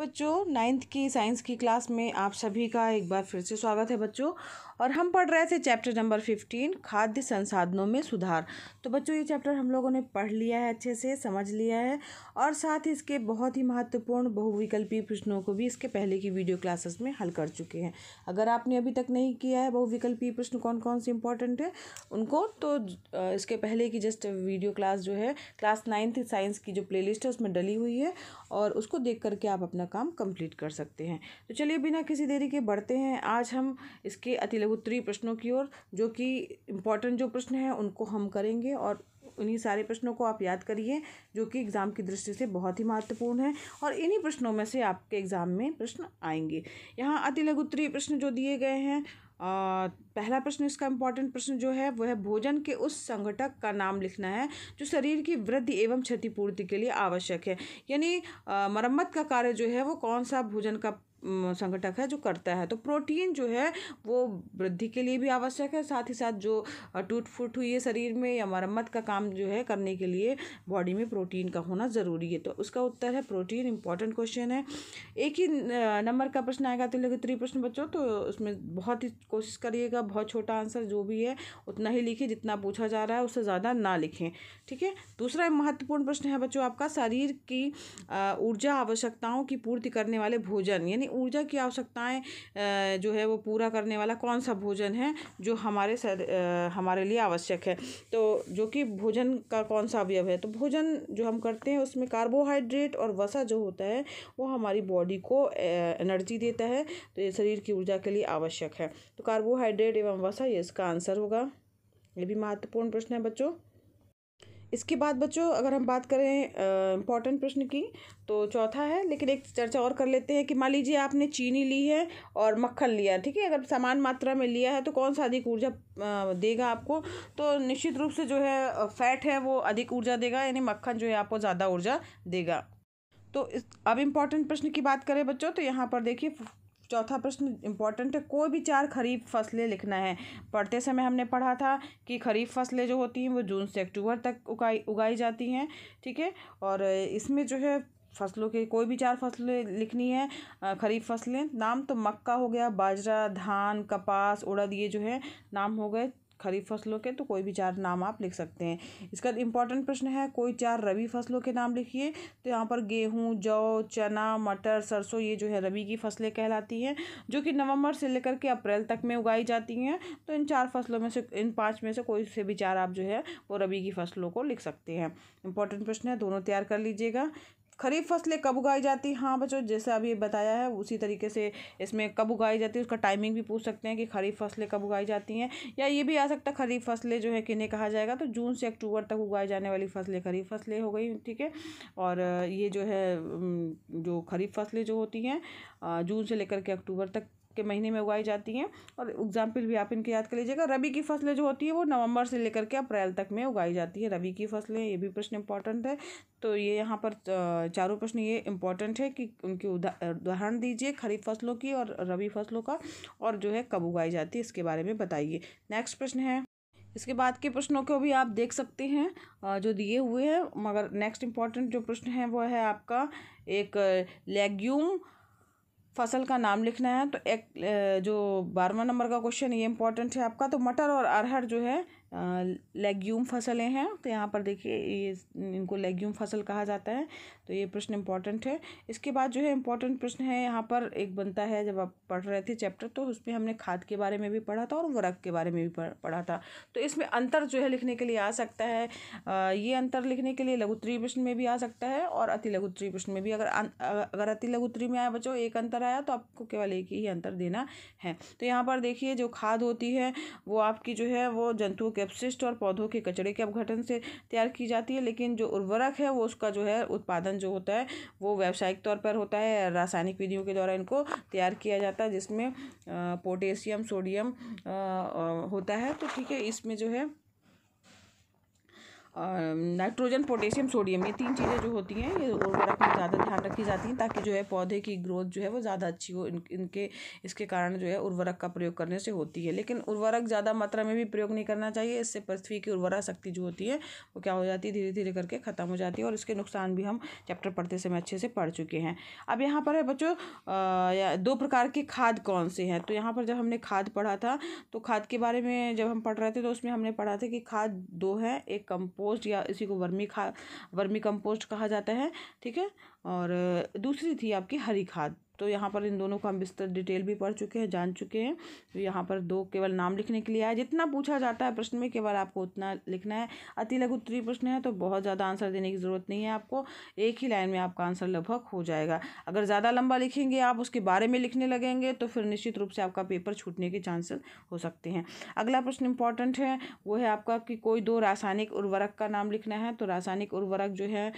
बच्चों नाइन्थ की साइंस की क्लास में आप सभी का एक बार फिर से स्वागत है बच्चों और हम पढ़ रहे थे चैप्टर नंबर फिफ्टीन खाद्य संसाधनों में सुधार तो बच्चों ये चैप्टर हम लोगों ने पढ़ लिया है अच्छे से समझ लिया है और साथ ही इसके बहुत ही महत्वपूर्ण बहुविकल्पी प्रश्नों को भी इसके पहले की वीडियो क्लासेस में हल कर चुके हैं अगर आपने अभी तक नहीं किया है बहुविकल्पी प्रश्न कौन कौन से इंपॉर्टेंट है उनको तो इसके पहले की जस्ट वीडियो क्लास जो है क्लास नाइन्थ साइंस की जो प्ले है उसमें डली हुई है और उसको देख करके आप अपना काम कंप्लीट कर सकते हैं तो चलिए बिना किसी देरी के बढ़ते हैं आज हम इसके अति लघुत्तरी प्रश्नों की ओर जो कि इम्पॉर्टेंट जो प्रश्न हैं उनको हम करेंगे और उन्हीं सारे प्रश्नों को आप याद करिए जो कि एग्ज़ाम की दृष्टि से बहुत ही महत्वपूर्ण है और इन्हीं प्रश्नों में से आपके एग्ज़ाम में प्रश्न आएंगे यहाँ अति लघुत्तरीय प्रश्न जो दिए गए हैं पहला प्रश्न इसका इम्पॉर्टेंट प्रश्न जो है वह है भोजन के उस संगठक का नाम लिखना है जो शरीर की वृद्धि एवं क्षतिपूर्ति के लिए आवश्यक है यानी मरम्मत का कार्य जो है वो कौन सा भोजन का संगठक है जो करता है तो प्रोटीन जो है वो वृद्धि के लिए भी आवश्यक है साथ ही साथ जो टूट फूट हुई है शरीर में या मरम्मत का काम जो है करने के लिए बॉडी में प्रोटीन का होना ज़रूरी है तो उसका उत्तर है प्रोटीन इंपॉर्टेंट क्वेश्चन है एक ही नंबर का प्रश्न आएगा तो लेकिन त्री प्रश्न बच्चों तो उसमें बहुत ही कोशिश करिएगा बहुत छोटा आंसर जो भी है उतना ही लिखिए जितना पूछा जा रहा है उससे ज़्यादा ना लिखें ठीक है दूसरा महत्वपूर्ण प्रश्न है बच्चों आपका शरीर की ऊर्जा आवश्यकताओं की पूर्ति करने वाले भोजन यानी ऊर्जा की आवश्यकताएं जो है वो पूरा करने वाला कौन सा भोजन है जो हमारे सर हमारे लिए आवश्यक है तो जो कि भोजन का कौन सा अवयव है तो भोजन जो हम करते हैं उसमें कार्बोहाइड्रेट और वसा जो होता है वो हमारी बॉडी को एनर्जी देता है तो ये शरीर की ऊर्जा के लिए आवश्यक है तो कार्बोहाइड्रेट एवं वसा ये इसका आंसर होगा ये भी महत्वपूर्ण प्रश्न है बच्चों इसके बाद बच्चों अगर हम बात करें इम्पॉर्टेंट प्रश्न की तो चौथा है लेकिन एक चर्चा और कर लेते हैं कि मान लीजिए आपने चीनी ली है और मक्खन लिया ठीक है अगर समान मात्रा में लिया है तो कौन सा अधिक ऊर्जा देगा आपको तो निश्चित रूप से जो है फैट है वो अधिक ऊर्जा देगा यानी मक्खन जो है आपको ज़्यादा ऊर्जा देगा तो इस अब इम्पॉर्टेंट प्रश्न की बात करें बच्चों तो यहाँ पर देखिए चौथा प्रश्न इम्पॉर्टेंट है कोई भी चार खरीफ फसलें लिखना है पढ़ते समय हमने पढ़ा था कि खरीफ फसलें जो होती हैं वो जून से अक्टूबर तक उगाई उगाई जाती हैं ठीक है और इसमें जो है फसलों के कोई भी चार फसलें लिखनी है खरीफ फसलें नाम तो मक्का हो गया बाजरा धान कपास उड़द ये जो है नाम हो गए खरीफ फसलों के तो कोई भी चार नाम आप लिख सकते हैं इसका इम्पॉर्टेंट प्रश्न है कोई चार रबी फसलों के नाम लिखिए तो यहाँ पर गेहूँ जौ चना मटर सरसों ये जो है रबी की फसलें कहलाती हैं जो कि नवंबर से लेकर के अप्रैल तक में उगाई जाती हैं तो इन चार फसलों में से इन पाँच में से कोई से भी चार आप जो है वो रबी की फसलों को लिख सकते हैं इंपॉर्टेंट प्रश्न है दोनों तैयार कर लीजिएगा खरीफ फसलें कब उगाई जाती हैं हाँ बच्चों जैसे अभी बताया है उसी तरीके से इसमें कब उगाई जाती है उसका टाइमिंग भी पूछ सकते हैं कि खरीफ फसलें कब उगाई जाती हैं या ये भी आ सकता है खरीफ फसलें जो है किन्हें कहा जाएगा तो जून से अक्टूबर तक उगाई जाने वाली फसलें खरीफ फसलें हो गई ठीक है और ये जो है जो खरीफ फसलें जो होती हैं जून से लेकर के अक्टूबर तक के महीने में उगाई जाती हैं और एग्जाम्पल भी आप इनके याद कर लीजिएगा रबी की फसलें जो होती है वो नवंबर से लेकर के अप्रैल तक में उगाई जाती है रबी की फसलें ये भी प्रश्न इंपॉर्टेंट है तो ये यहाँ पर चारों प्रश्न ये इंपॉर्टेंट है कि उनकी उदाहरण दीजिए खरीफ फसलों की और रबी फसलों का और जो है कब उगाई जाती है इसके बारे में बताइए नेक्स्ट प्रश्न है इसके बाद के प्रश्नों को भी आप देख सकते हैं जो दिए हुए हैं मगर नेक्स्ट इम्पॉर्टेंट जो प्रश्न है वो है आपका एक लेग्यूम फसल का नाम लिखना है तो एक जो बारहवा नंबर का क्वेश्चन ये इंपॉर्टेंट है आपका तो मटर और अरहर जो है लेग्यूम फसलें हैं तो यहाँ पर देखिए ये इनको लेग्यूम फसल कहा जाता है तो ये प्रश्न इंपॉर्टेंट है इसके बाद जो है इम्पॉर्टेंट प्रश्न है यहाँ पर एक बनता है जब आप पढ़ रहे थे चैप्टर तो उसमें हमने खाद के बारे में भी पढ़ा था और वर्क के बारे में भी पढ़ा था तो इसमें अंतर जो है लिखने के लिए आ सकता है ये अंतर लिखने के लिए लघुत्री प्रश्न में भी आ सकता है और अति लघुत्री प्रश्न में भी अगर अगर अति लघुत्री में आया बच्चों एक अंतर आया तो आपको केवल एक ही अंतर देना है तो यहाँ पर देखिए जो खाद होती है वो आपकी जो है वो जंतुओं के अपशिष्ट और पौधों के कचड़े के अपघटन से तैयार की जाती है लेकिन जो उर्वरक है वो उसका जो है उत्पादन जो होता है वो व्यावसायिक तौर पर होता है रासायनिक विधियों के द्वारा इनको तैयार किया जाता है जिसमें पोटेशियम सोडियम होता है तो ठीक है इसमें जो है नाइट्रोजन पोटेशियम सोडियम ये तीन चीज़ें जो होती हैं ये उर्वरक में ज़्यादा ध्यान रखी जाती हैं ताकि जो है पौधे की ग्रोथ जो है वो ज़्यादा अच्छी हो इन इनके इसके कारण जो है उर्वरक का प्रयोग करने से होती है लेकिन उर्वरक ज़्यादा मात्रा में भी प्रयोग नहीं करना चाहिए इससे पृथ्वी की उर्वरा शक्ति जो होती है वो क्या हो जाती है धीरे धीरे करके ख़त्म हो जाती है और इसके नुकसान भी हम चैप्टर पढ़ते समय अच्छे से पढ़ चुके हैं अब यहाँ पर है बच्चों दो प्रकार के खाद कौन से हैं तो यहाँ पर जब हमने खाद पढ़ा था तो खाद के बारे में जब हम पढ़ रहे थे तो उसमें हमने पढ़ा था कि खाद दो है एक कंपोस्ट कंपोस्ट या इसी को वर्मी खा वर्मी कंपोस्ट कहा जाता है ठीक है और दूसरी थी आपकी हरी खाद तो यहाँ पर इन दोनों को हम विस्तृत डिटेल भी पढ़ चुके हैं जान चुके हैं तो यहाँ पर दो केवल नाम लिखने के लिए आया जितना पूछा जाता है प्रश्न में केवल आपको उतना लिखना है अति लघु उत्तरी प्रश्न है तो बहुत ज़्यादा आंसर देने की ज़रूरत नहीं है आपको एक ही लाइन में आपका आंसर लगभग हो जाएगा अगर ज़्यादा लंबा लिखेंगे आप उसके बारे में लिखने लगेंगे तो फिर निश्चित रूप से आपका पेपर छूटने के चांसेस हो सकते हैं अगला प्रश्न इंपॉर्टेंट है वो है आपका कि कोई दो रासायनिक उर्वरक का नाम लिखना है तो रासायनिक उर्वरक जो है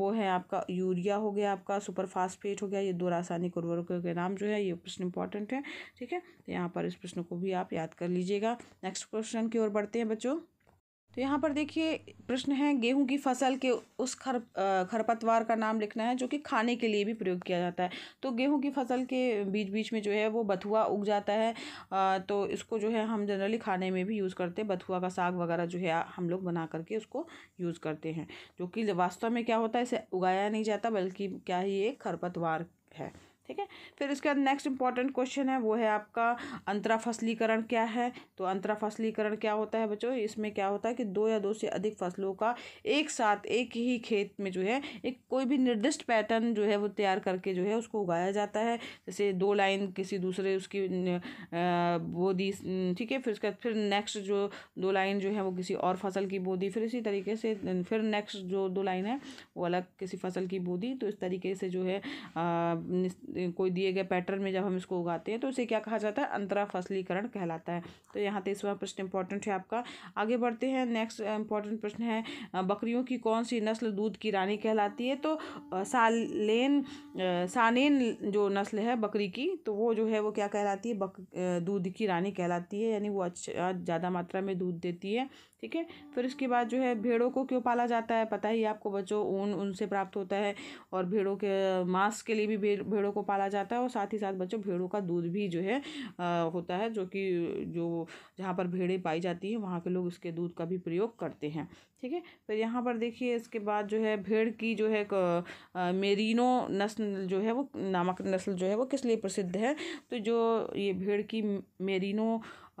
वो है आपका यूरिया हो गया आपका सुपरफास्फेट हो गया ये दो रासायनिक रासायनिक उर्वरकों के नाम जो है ये प्रश्न इंपॉर्टेंट है ठीक है तो यहाँ पर इस प्रश्न को भी आप याद कर लीजिएगा नेक्स्ट क्वेश्चन की ओर बढ़ते हैं बच्चों तो यहाँ पर देखिए प्रश्न है गेहूं की फसल के उस खर खरपतवार का नाम लिखना है जो कि खाने के लिए भी प्रयोग किया जाता है तो गेहूं की फसल के बीच बीच में जो है वो बथुआ उग जाता है तो इसको जो है हम जनरली खाने में भी यूज़ करते हैं बथुआ का साग वगैरह जो है हम लोग बना करके उसको यूज़ करते हैं जो कि वास्तव में क्या होता है इसे उगाया नहीं जाता बल्कि क्या ही ये खरपतवार है ठीक है फिर उसके बाद नेक्स्ट इंपॉर्टेंट क्वेश्चन है वो है आपका अंतरा फसलीकरण क्या है तो अंतरा फसलीकरण क्या होता है बच्चों इसमें क्या होता है कि दो या दो से अधिक फसलों का एक साथ एक ही खेत में जो है एक कोई भी निर्दिष्ट पैटर्न जो है वो तैयार करके जो है उसको उगाया जाता है जैसे दो लाइन किसी दूसरे उसकी बोदी ठीक है फिर उसके बाद फिर नेक्स्ट जो दो लाइन जो है वो किसी और फसल की बोदी फिर इसी तरीके से फिर नेक्स्ट जो दो लाइन है वो अलग किसी फसल की बोदी तो इस तरीके से जो है कोई दिए गए पैटर्न में जब हम इसको उगाते हैं तो उसे क्या कहा जाता है अंतरा फसलीकरण कहलाता है तो यहाँ तेईसवा प्रश्न इंपॉर्टेंट है आपका आगे बढ़ते हैं नेक्स्ट इंपॉर्टेंट प्रश्न है बकरियों की कौन सी नस्ल दूध की रानी कहलाती है तो सालेन सानेन जो नस्ल है बकरी की तो वो जो है वो क्या कहलाती है बक दूध की रानी कहलाती है यानी वो अच्छा ज़्यादा मात्रा में दूध देती है ठीक है फिर इसके बाद जो है भेड़ों को क्यों पाला जाता है पता ही आपको बच्चों ऊन उनसे प्राप्त होता है और भेड़ों के मांस के लिए भी भेड़ों को पाला जाता है और साथ ही साथ बच्चों भेड़ों का दूध भी जो है आ, होता है जो कि जो जहाँ पर भेड़ें पाई जाती हैं वहाँ के लोग उसके दूध का भी प्रयोग करते हैं ठीक है फिर यहाँ पर देखिए इसके बाद जो है भेड़ की जो है मेरीनो नस्ल जो है वो नामक नस्ल जो है वो किस लिए प्रसिद्ध है तो जो ये भेड़ की मेरीनो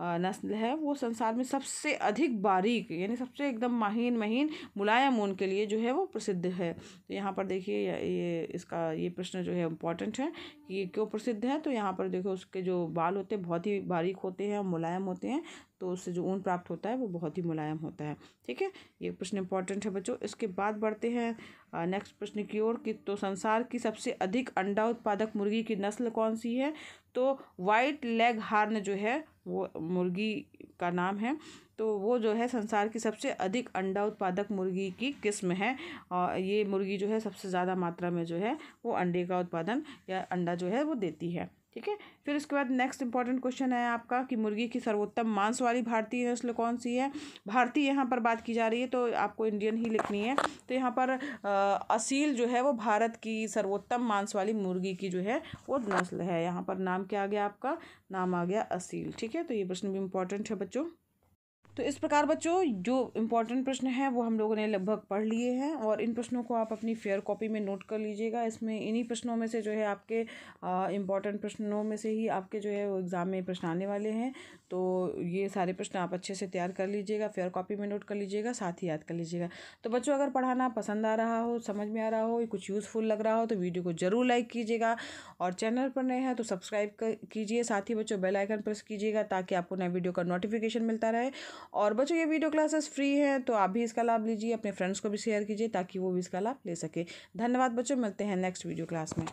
नस्ल है वो संसार में सबसे अधिक बारीक यानी सबसे एकदम महीन महीन मुलायम ऊन के लिए जो है वो प्रसिद्ध है तो यहाँ पर देखिए ये इसका ये प्रश्न जो है इम्पॉर्टेंट है कि ये क्यों प्रसिद्ध है तो यहाँ पर देखो उसके जो बाल होते हैं बहुत ही बारीक होते हैं और मुलायम होते हैं तो उससे जो ऊन प्राप्त होता है वो बहुत ही मुलायम होता है ठीक है ये प्रश्न इंपॉर्टेंट है बच्चों इसके बाद बढ़ते हैं नेक्स्ट प्रश्न की ओर कि तो संसार की सबसे अधिक अंडा उत्पादक मुर्गी की नस्ल कौन सी है तो वाइट लेग हार्न जो है वो मुर्गी का नाम है तो वो जो है संसार की सबसे अधिक अंडा उत्पादक मुर्गी की किस्म है और ये मुर्गी जो है सबसे ज़्यादा मात्रा में जो है वो अंडे का उत्पादन या अंडा जो है वो देती है ठीक है फिर उसके बाद नेक्स्ट इंपॉर्टेंट क्वेश्चन है आपका कि मुर्गी की सर्वोत्तम मांस वाली भारतीय नस्ल कौन सी है भारतीय यहाँ पर बात की जा रही है तो आपको इंडियन ही लिखनी है तो यहाँ पर असील जो है वो भारत की सर्वोत्तम मांस वाली मुर्गी की जो है वो नस्ल है यहाँ पर नाम क्या आ गया आपका नाम आ गया असील ठीक है तो ये प्रश्न भी इम्पोर्टेंट है बच्चों तो इस प्रकार बच्चों जो इम्पोर्टेंट प्रश्न है वो हम लोगों ने लगभग पढ़ लिए हैं और इन प्रश्नों को आप अपनी फेयर कॉपी में नोट कर लीजिएगा इसमें इन्हीं प्रश्नों में से जो है आपके इम्पॉर्टेंट प्रश्नों में से ही आपके जो है वो एग्ज़ाम में प्रश्न आने वाले हैं तो ये सारे प्रश्न आप अच्छे से तैयार कर लीजिएगा फेयर कॉपी में नोट कर लीजिएगा साथ ही याद कर लीजिएगा तो बच्चों अगर पढ़ाना पसंद आ रहा हो समझ में आ रहा हो कुछ यूज़फुल लग रहा हो तो वीडियो को ज़रूर लाइक कीजिएगा और चैनल पर नए हैं तो सब्सक्राइब कीजिए साथ ही बच्चों बेलाइकन प्रेस कीजिएगा ताकि आपको नए वीडियो का नोटिफिकेशन मिलता रहे और बच्चों ये वीडियो क्लासेस फ्री हैं तो आप भी इसका लाभ लीजिए अपने फ्रेंड्स को भी शेयर कीजिए ताकि वो भी इसका लाभ ले सके धन्यवाद बच्चों मिलते हैं नेक्स्ट वीडियो क्लास में